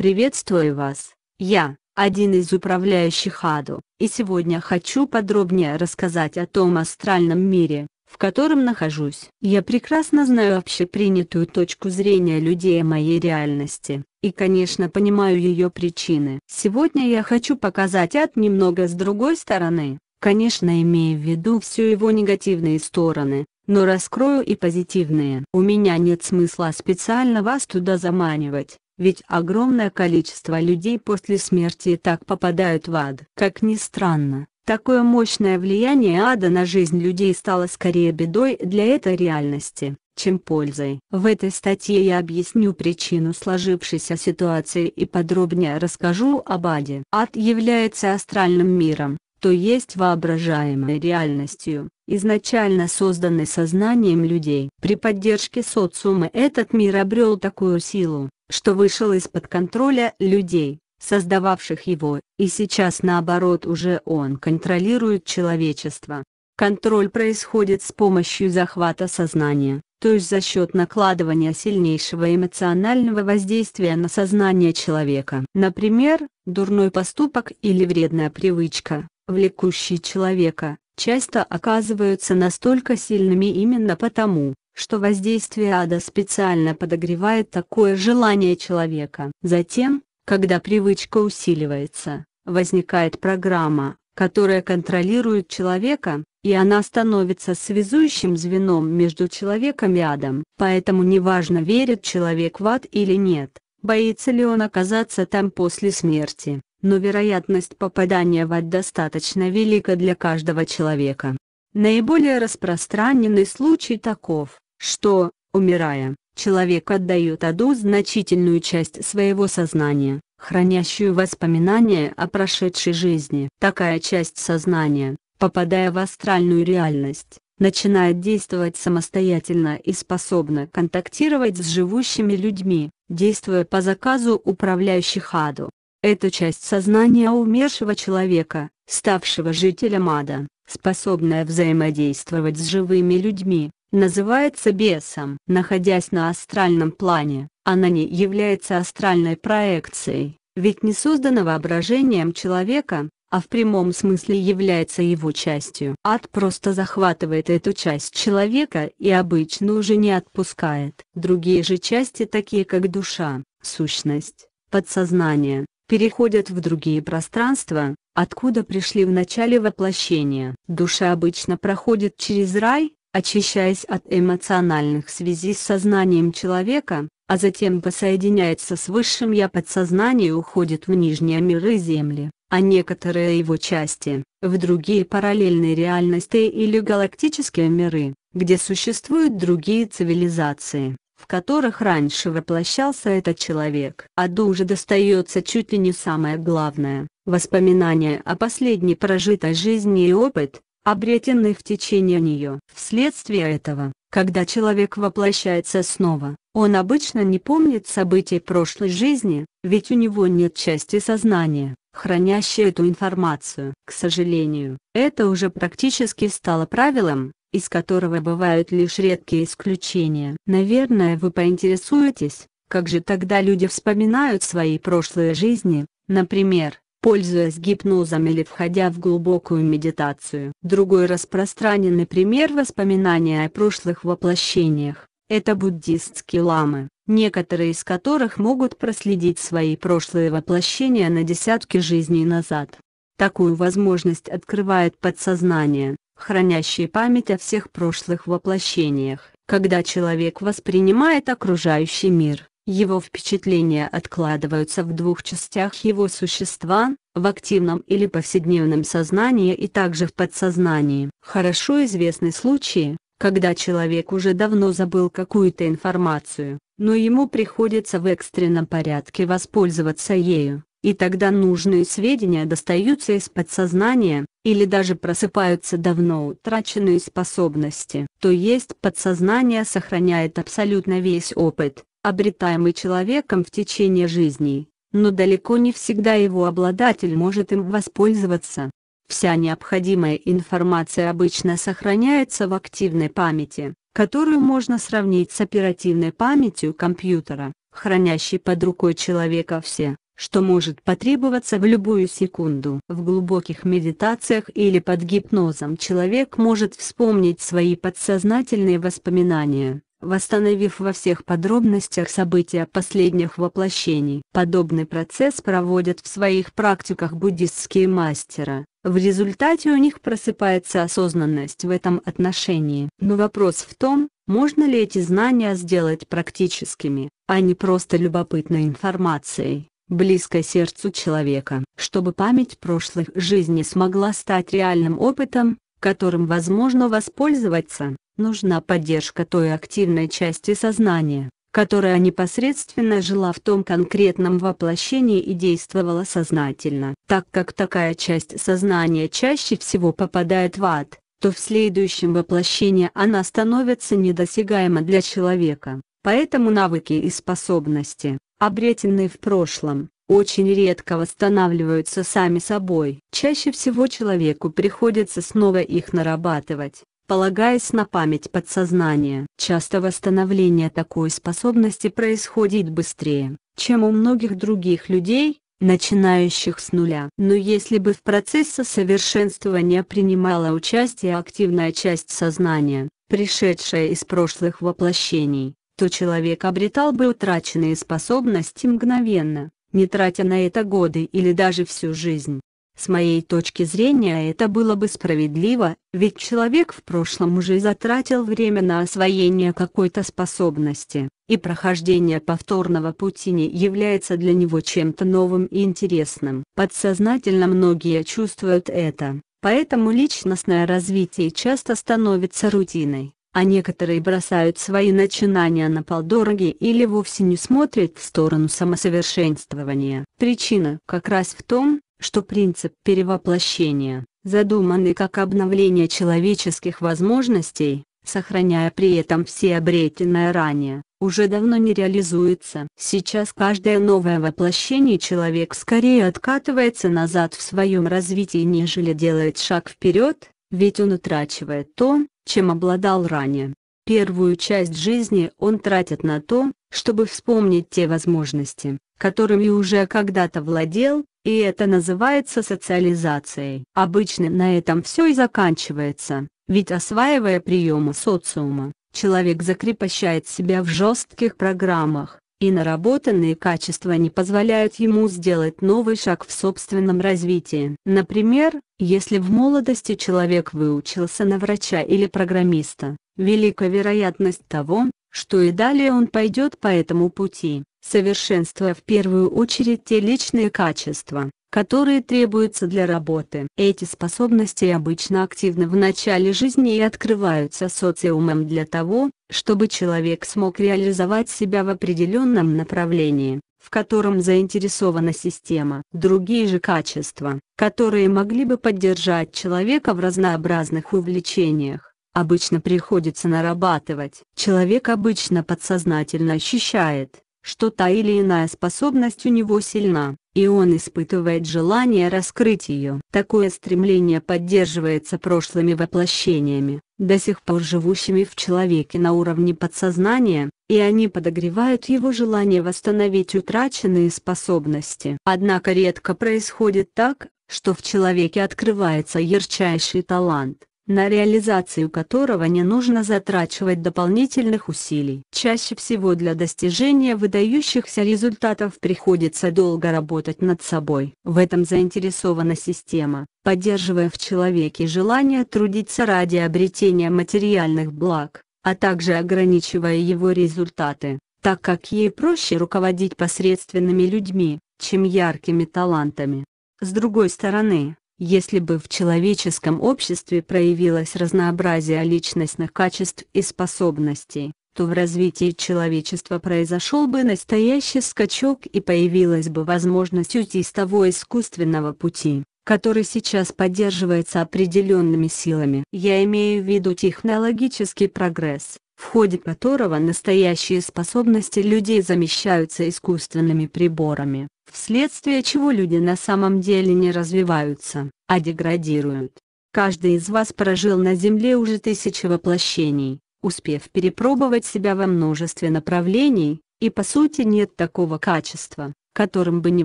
Приветствую вас, я, один из управляющих Аду, и сегодня хочу подробнее рассказать о том астральном мире, в котором нахожусь. Я прекрасно знаю общепринятую точку зрения людей о моей реальности, и конечно понимаю ее причины. Сегодня я хочу показать ад немного с другой стороны, конечно имея в виду все его негативные стороны, но раскрою и позитивные. У меня нет смысла специально вас туда заманивать, ведь огромное количество людей после смерти и так попадают в ад. Как ни странно, такое мощное влияние ада на жизнь людей стало скорее бедой для этой реальности, чем пользой. В этой статье я объясню причину сложившейся ситуации и подробнее расскажу об аде. Ад является астральным миром, то есть воображаемой реальностью, изначально созданной сознанием людей. При поддержке социума этот мир обрел такую силу, что вышел из-под контроля людей, создававших его, и сейчас наоборот уже он контролирует человечество. Контроль происходит с помощью захвата сознания, то есть за счет накладывания сильнейшего эмоционального воздействия на сознание человека. Например, дурной поступок или вредная привычка, влекущие человека, часто оказываются настолько сильными именно потому, что воздействие ада специально подогревает такое желание человека. Затем, когда привычка усиливается, возникает программа, которая контролирует человека, и она становится связующим звеном между человеком и адом. Поэтому неважно верит человек в ад или нет, боится ли он оказаться там после смерти, но вероятность попадания в ад достаточно велика для каждого человека. Наиболее распространенный случай таков, что, умирая, человек отдает аду значительную часть своего сознания, хранящую воспоминания о прошедшей жизни. Такая часть сознания, попадая в астральную реальность, начинает действовать самостоятельно и способна контактировать с живущими людьми, действуя по заказу управляющих аду. Эта часть сознания умершего человека, ставшего жителем ада, способная взаимодействовать с живыми людьми, называется бесом. Находясь на астральном плане, она а не является астральной проекцией, ведь не создана воображением человека, а в прямом смысле является его частью. Ад просто захватывает эту часть человека и обычно уже не отпускает. Другие же части такие как душа, сущность, подсознание, переходят в другие пространства, откуда пришли в начале воплощения. Душа обычно проходит через рай, очищаясь от эмоциональных связей с сознанием человека, а затем посоединяется с высшим «я» подсознание и уходит в нижние миры Земли, а некоторые его части – в другие параллельные реальности или галактические миры, где существуют другие цивилизации, в которых раньше воплощался этот человек. Аду уже достается чуть ли не самое главное – воспоминания о последней прожитой жизни и опыт, обретенный в течение нее. Вследствие этого, когда человек воплощается снова, он обычно не помнит событий прошлой жизни, ведь у него нет части сознания, хранящей эту информацию. К сожалению, это уже практически стало правилом, из которого бывают лишь редкие исключения. Наверное вы поинтересуетесь, как же тогда люди вспоминают свои прошлые жизни, например, пользуясь гипнозом или входя в глубокую медитацию. Другой распространенный пример воспоминания о прошлых воплощениях – это буддистские ламы, некоторые из которых могут проследить свои прошлые воплощения на десятки жизней назад. Такую возможность открывает подсознание, хранящее память о всех прошлых воплощениях, когда человек воспринимает окружающий мир его впечатления откладываются в двух частях его существа, в активном или повседневном сознании и также в подсознании. Хорошо известны случаи, когда человек уже давно забыл какую-то информацию, но ему приходится в экстренном порядке воспользоваться ею, и тогда нужные сведения достаются из подсознания, или даже просыпаются давно утраченные способности. То есть подсознание сохраняет абсолютно весь опыт, обретаемый человеком в течение жизни, но далеко не всегда его обладатель может им воспользоваться. Вся необходимая информация обычно сохраняется в активной памяти, которую можно сравнить с оперативной памятью компьютера, хранящей под рукой человека все, что может потребоваться в любую секунду. В глубоких медитациях или под гипнозом человек может вспомнить свои подсознательные воспоминания восстановив во всех подробностях события последних воплощений. Подобный процесс проводят в своих практиках буддистские мастера. В результате у них просыпается осознанность в этом отношении. Но вопрос в том, можно ли эти знания сделать практическими, а не просто любопытной информацией, близкой сердцу человека. Чтобы память прошлых жизней смогла стать реальным опытом, которым возможно воспользоваться, нужна поддержка той активной части сознания, которая непосредственно жила в том конкретном воплощении и действовала сознательно. Так как такая часть сознания чаще всего попадает в ад, то в следующем воплощении она становится недосягаема для человека. Поэтому навыки и способности, обретенные в прошлом, очень редко восстанавливаются сами собой. Чаще всего человеку приходится снова их нарабатывать полагаясь на память подсознания. Часто восстановление такой способности происходит быстрее, чем у многих других людей, начинающих с нуля. Но если бы в процессе совершенствования принимала участие активная часть сознания, пришедшая из прошлых воплощений, то человек обретал бы утраченные способности мгновенно, не тратя на это годы или даже всю жизнь. С моей точки зрения это было бы справедливо, ведь человек в прошлом уже затратил время на освоение какой-то способности, и прохождение повторного пути не является для него чем-то новым и интересным. Подсознательно многие чувствуют это, поэтому личностное развитие часто становится рутиной, а некоторые бросают свои начинания на полдороги или вовсе не смотрят в сторону самосовершенствования. Причина как раз в том, что принцип перевоплощения, задуманный как обновление человеческих возможностей, сохраняя при этом все обретенное ранее, уже давно не реализуется. Сейчас каждое новое воплощение человек скорее откатывается назад в своем развитии нежели делает шаг вперед, ведь он утрачивает то, чем обладал ранее. Первую часть жизни он тратит на то, чтобы вспомнить те возможности, которыми уже когда-то владел, и это называется социализацией. Обычно на этом все и заканчивается, ведь осваивая приемы социума, человек закрепощает себя в жестких программах, и наработанные качества не позволяют ему сделать новый шаг в собственном развитии. Например, если в молодости человек выучился на врача или программиста, велика вероятность того, что и далее он пойдет по этому пути совершенствуя в первую очередь те личные качества, которые требуются для работы. Эти способности обычно активны в начале жизни и открываются социумом для того, чтобы человек смог реализовать себя в определенном направлении, в котором заинтересована система. Другие же качества, которые могли бы поддержать человека в разнообразных увлечениях, обычно приходится нарабатывать. Человек обычно подсознательно ощущает, что та или иная способность у него сильна, и он испытывает желание раскрыть ее. Такое стремление поддерживается прошлыми воплощениями, до сих пор живущими в человеке на уровне подсознания, и они подогревают его желание восстановить утраченные способности. Однако редко происходит так, что в человеке открывается ярчайший талант на реализацию которого не нужно затрачивать дополнительных усилий. Чаще всего для достижения выдающихся результатов приходится долго работать над собой. В этом заинтересована система, поддерживая в человеке желание трудиться ради обретения материальных благ, а также ограничивая его результаты, так как ей проще руководить посредственными людьми, чем яркими талантами. С другой стороны, если бы в человеческом обществе проявилось разнообразие личностных качеств и способностей, то в развитии человечества произошел бы настоящий скачок и появилась бы возможность уйти с того искусственного пути, который сейчас поддерживается определенными силами. Я имею в виду технологический прогресс, в ходе которого настоящие способности людей замещаются искусственными приборами, вследствие чего люди на самом деле не развиваются, а деградируют. Каждый из вас прожил на Земле уже тысячи воплощений, успев перепробовать себя во множестве направлений, и по сути нет такого качества, которым бы не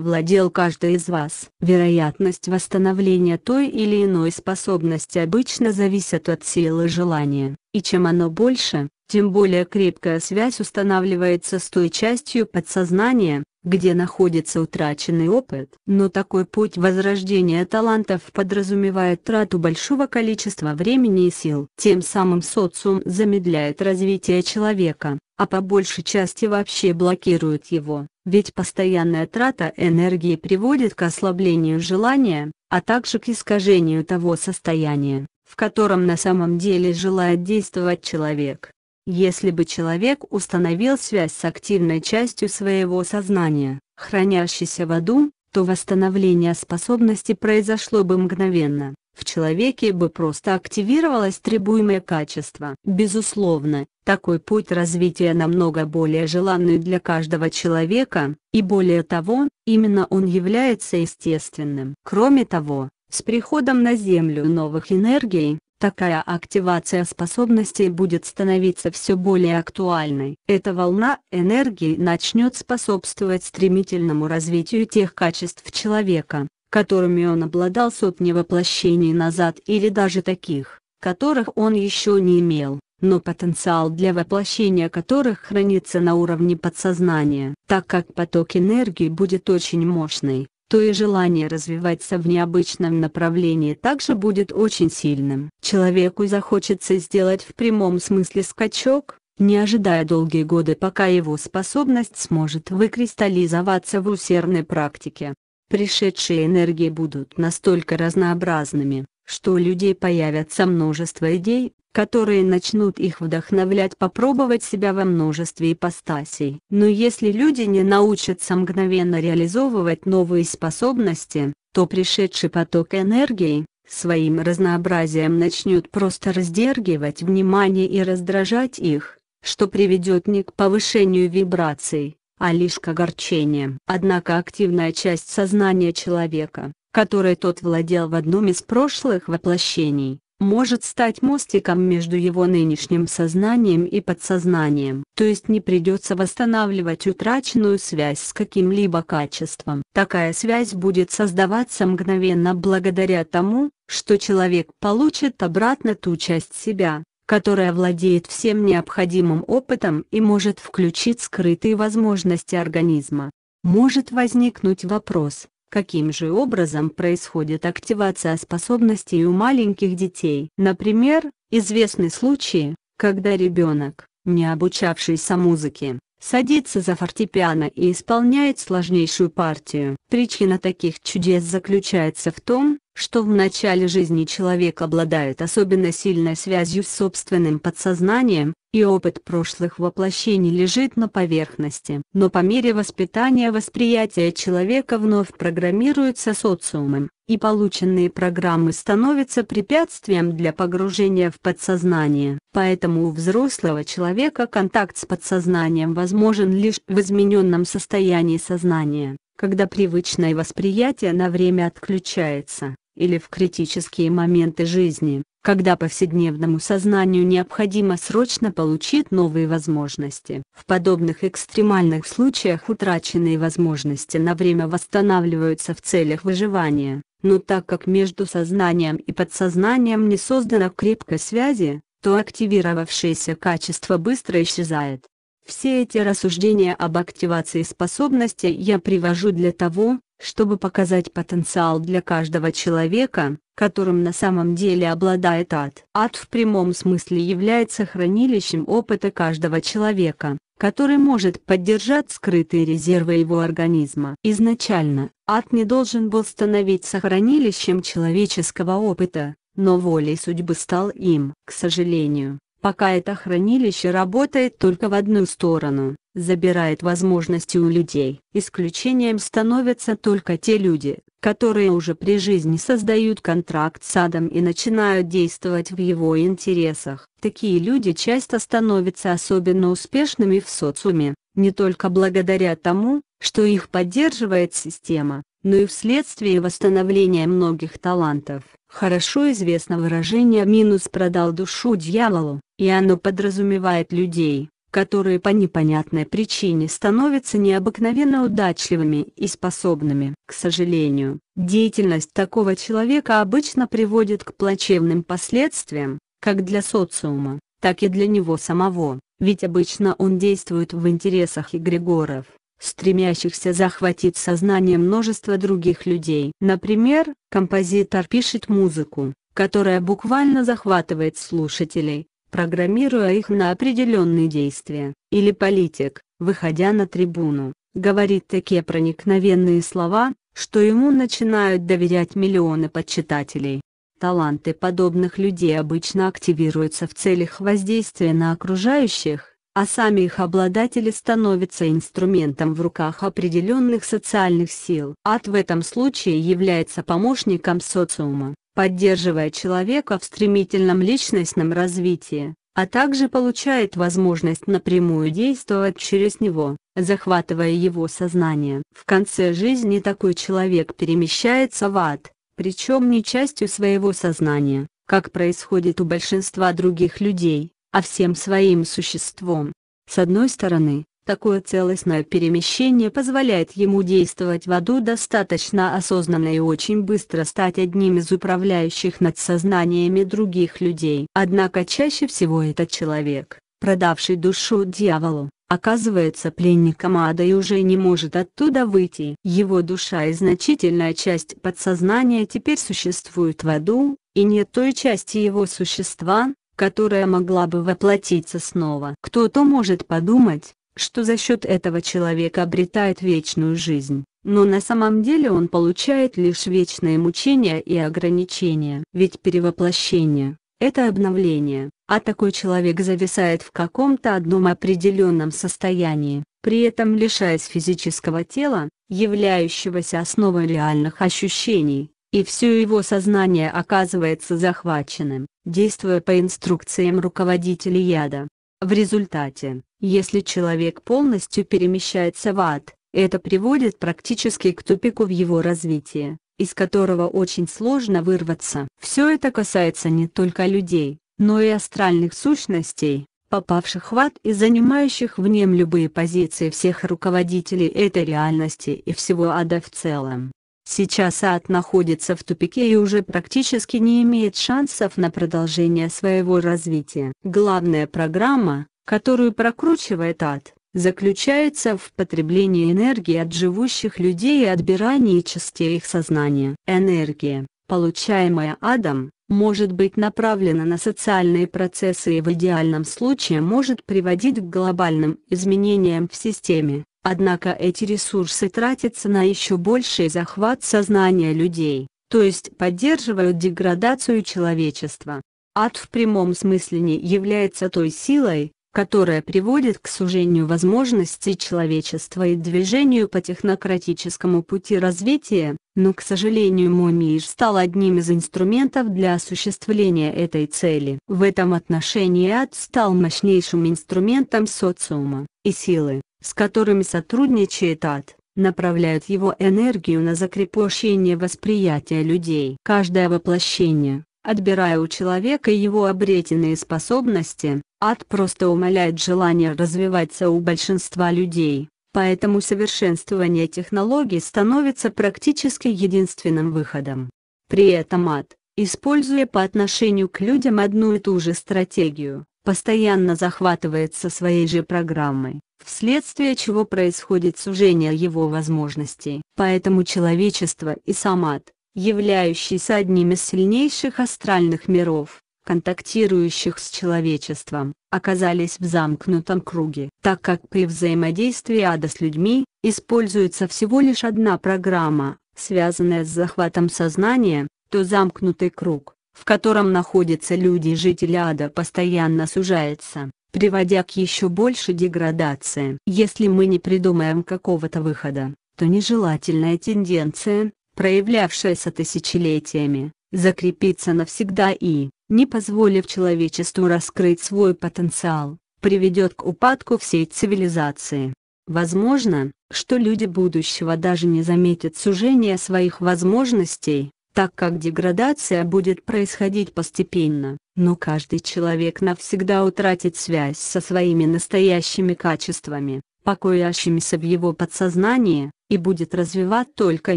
владел каждый из вас. Вероятность восстановления той или иной способности обычно зависит от силы желания, и чем оно больше, тем более крепкая связь устанавливается с той частью подсознания, где находится утраченный опыт. Но такой путь возрождения талантов подразумевает трату большого количества времени и сил. Тем самым социум замедляет развитие человека, а по большей части вообще блокирует его. Ведь постоянная трата энергии приводит к ослаблению желания, а также к искажению того состояния, в котором на самом деле желает действовать человек если бы человек установил связь с активной частью своего сознания, хранящейся в аду, то восстановление способности произошло бы мгновенно, в человеке бы просто активировалось требуемое качество. Безусловно, такой путь развития намного более желанный для каждого человека, и более того, именно он является естественным. Кроме того, с приходом на Землю новых энергий, такая активация способностей будет становиться все более актуальной. Эта волна энергии начнет способствовать стремительному развитию тех качеств человека, которыми он обладал сотни воплощений назад или даже таких, которых он еще не имел но потенциал для воплощения которых хранится на уровне подсознания. Так как поток энергии будет очень мощный, то и желание развиваться в необычном направлении также будет очень сильным. Человеку захочется сделать в прямом смысле скачок, не ожидая долгие годы пока его способность сможет выкристаллизоваться в усердной практике. Пришедшие энергии будут настолько разнообразными, что у людей появятся множество идей, которые начнут их вдохновлять попробовать себя во множестве ипостасей. Но если люди не научатся мгновенно реализовывать новые способности, то пришедший поток энергии, своим разнообразием начнет просто раздергивать внимание и раздражать их, что приведет не к повышению вибраций, а лишь к огорчениям. Однако активная часть сознания человека, которой тот владел в одном из прошлых воплощений, может стать мостиком между его нынешним сознанием и подсознанием, то есть не придется восстанавливать утраченную связь с каким-либо качеством. Такая связь будет создаваться мгновенно благодаря тому, что человек получит обратно ту часть себя, которая владеет всем необходимым опытом и может включить скрытые возможности организма. Может возникнуть вопрос, Каким же образом происходит активация способностей у маленьких детей? Например, известны случаи, когда ребенок, не обучавшийся музыке, садится за фортепиано и исполняет сложнейшую партию. Причина таких чудес заключается в том, что в начале жизни человек обладает особенно сильной связью с собственным подсознанием, и опыт прошлых воплощений лежит на поверхности. Но по мере воспитания восприятие человека вновь программируется социумом, и полученные программы становятся препятствием для погружения в подсознание. Поэтому у взрослого человека контакт с подсознанием возможен лишь в измененном состоянии сознания, когда привычное восприятие на время отключается или в критические моменты жизни, когда повседневному сознанию необходимо срочно получить новые возможности. В подобных экстремальных случаях утраченные возможности на время восстанавливаются в целях выживания, но так как между сознанием и подсознанием не создано крепкой связи, то активировавшееся качество быстро исчезает. Все эти рассуждения об активации способности я привожу для того, чтобы показать потенциал для каждого человека, которым на самом деле обладает ад. Ад в прямом смысле является хранилищем опыта каждого человека, который может поддержать скрытые резервы его организма. Изначально, ад не должен был становиться хранилищем человеческого опыта, но волей судьбы стал им. К сожалению, пока это хранилище работает только в одну сторону, забирает возможности у людей. Исключением становятся только те люди, которые уже при жизни создают контракт с адом и начинают действовать в его интересах. Такие люди часто становятся особенно успешными в социуме, не только благодаря тому, что их поддерживает система, но и вследствие восстановления многих талантов. Хорошо известно выражение «минус продал душу дьяволу», и оно подразумевает людей которые по непонятной причине становятся необыкновенно удачливыми и способными. К сожалению, деятельность такого человека обычно приводит к плачевным последствиям, как для социума, так и для него самого, ведь обычно он действует в интересах эгрегоров стремящихся захватить сознание множества других людей. Например, композитор пишет музыку, которая буквально захватывает слушателей, программируя их на определенные действия, или политик, выходя на трибуну, говорит такие проникновенные слова, что ему начинают доверять миллионы почитателей. Таланты подобных людей обычно активируются в целях воздействия на окружающих, а сами их обладатели становятся инструментом в руках определенных социальных сил. Ад в этом случае является помощником социума, поддерживая человека в стремительном личностном развитии, а также получает возможность напрямую действовать через него, захватывая его сознание. В конце жизни такой человек перемещается в ад, причем не частью своего сознания, как происходит у большинства других людей, а всем своим существом. С одной стороны, Такое целостное перемещение позволяет ему действовать в аду достаточно осознанно и очень быстро стать одним из управляющих над сознаниями других людей. Однако чаще всего этот человек, продавший душу дьяволу, оказывается пленником ада и уже не может оттуда выйти. Его душа и значительная часть подсознания теперь существуют в аду, и нет той части его существа, которая могла бы воплотиться снова. Кто-то может подумать, что за счет этого человек обретает вечную жизнь, но на самом деле он получает лишь вечное мучение и ограничение, Ведь перевоплощение – это обновление, а такой человек зависает в каком-то одном определенном состоянии, при этом лишаясь физического тела, являющегося основой реальных ощущений, и все его сознание оказывается захваченным, действуя по инструкциям руководителя яда. В результате, если человек полностью перемещается в ад, это приводит практически к тупику в его развитии, из которого очень сложно вырваться. Все это касается не только людей, но и астральных сущностей, попавших в ад и занимающих в нем любые позиции всех руководителей этой реальности и всего ада в целом. Сейчас ад находится в тупике и уже практически не имеет шансов на продолжение своего развития. Главная программа, которую прокручивает ад, заключается в потреблении энергии от живущих людей и отбирании частей их сознания. Энергия, получаемая адом, может быть направлена на социальные процессы и в идеальном случае может приводить к глобальным изменениям в системе. Однако эти ресурсы тратятся на еще больший захват сознания людей, то есть поддерживают деградацию человечества. Ад в прямом смысле не является той силой, которая приводит к сужению возможностей человечества и движению по технократическому пути развития, но к сожалению мой стал одним из инструментов для осуществления этой цели. В этом отношении ад стал мощнейшим инструментом социума, и силы, с которыми сотрудничает ад, направляют его энергию на закрепощение восприятия людей. Каждое воплощение, отбирая у человека его обретенные способности, ад просто умаляет желание развиваться у большинства людей. Поэтому совершенствование технологий становится практически единственным выходом. При этом ад, используя по отношению к людям одну и ту же стратегию, постоянно захватывается своей же программой, вследствие чего происходит сужение его возможностей. Поэтому человечество и самат, являющийся одним из сильнейших астральных миров, контактирующих с человечеством, оказались в замкнутом круге. Так как при взаимодействии ада с людьми, используется всего лишь одна программа, связанная с захватом сознания, то замкнутый круг, в котором находятся люди и жители ада постоянно сужается, приводя к еще большей деградации. Если мы не придумаем какого-то выхода, то нежелательная тенденция, проявлявшаяся тысячелетиями, закрепится навсегда и, не позволив человечеству раскрыть свой потенциал, приведет к упадку всей цивилизации. Возможно, что люди будущего даже не заметят сужения своих возможностей, так как деградация будет происходить постепенно, но каждый человек навсегда утратит связь со своими настоящими качествами, покоящимися в его подсознании, и будет развивать только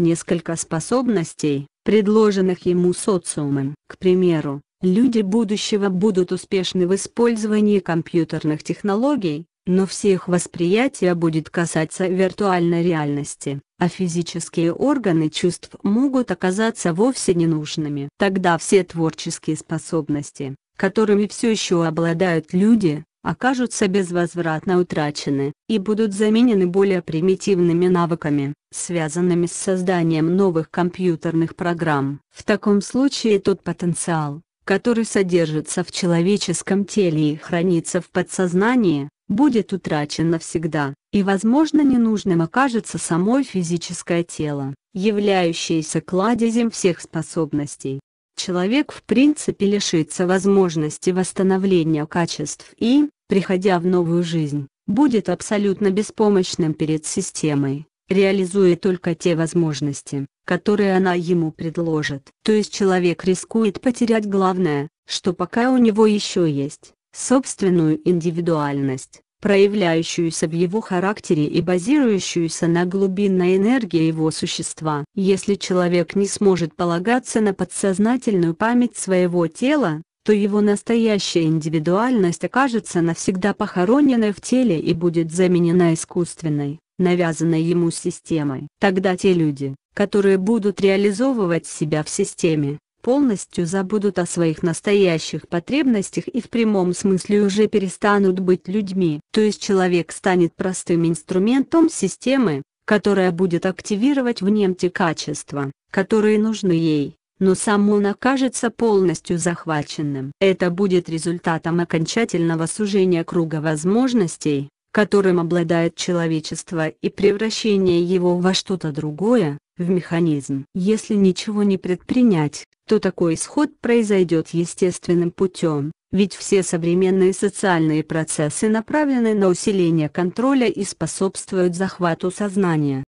несколько способностей, предложенных ему социумом. К примеру, люди будущего будут успешны в использовании компьютерных технологий, но все их восприятие будет касаться виртуальной реальности а физические органы чувств могут оказаться вовсе ненужными. Тогда все творческие способности, которыми все еще обладают люди, окажутся безвозвратно утрачены и будут заменены более примитивными навыками, связанными с созданием новых компьютерных программ. В таком случае тот потенциал, который содержится в человеческом теле и хранится в подсознании, будет утрачен навсегда и, возможно, ненужным окажется само физическое тело, являющееся кладезем всех способностей. Человек в принципе лишится возможности восстановления качеств и, приходя в новую жизнь, будет абсолютно беспомощным перед системой, реализуя только те возможности, которые она ему предложит. То есть человек рискует потерять главное, что пока у него еще есть, собственную индивидуальность проявляющуюся в его характере и базирующуюся на глубинной энергии его существа. Если человек не сможет полагаться на подсознательную память своего тела, то его настоящая индивидуальность окажется навсегда похороненной в теле и будет заменена искусственной, навязанной ему системой. Тогда те люди, которые будут реализовывать себя в системе, полностью забудут о своих настоящих потребностях и в прямом смысле уже перестанут быть людьми. То есть человек станет простым инструментом системы, которая будет активировать в нем те качества, которые нужны ей но сам он окажется полностью захваченным. Это будет результатом окончательного сужения круга возможностей, которым обладает человечество и превращение его во что-то другое, в механизм. Если ничего не предпринять, то такой исход произойдет естественным путем, ведь все современные социальные процессы направлены на усиление контроля и способствуют захвату сознания.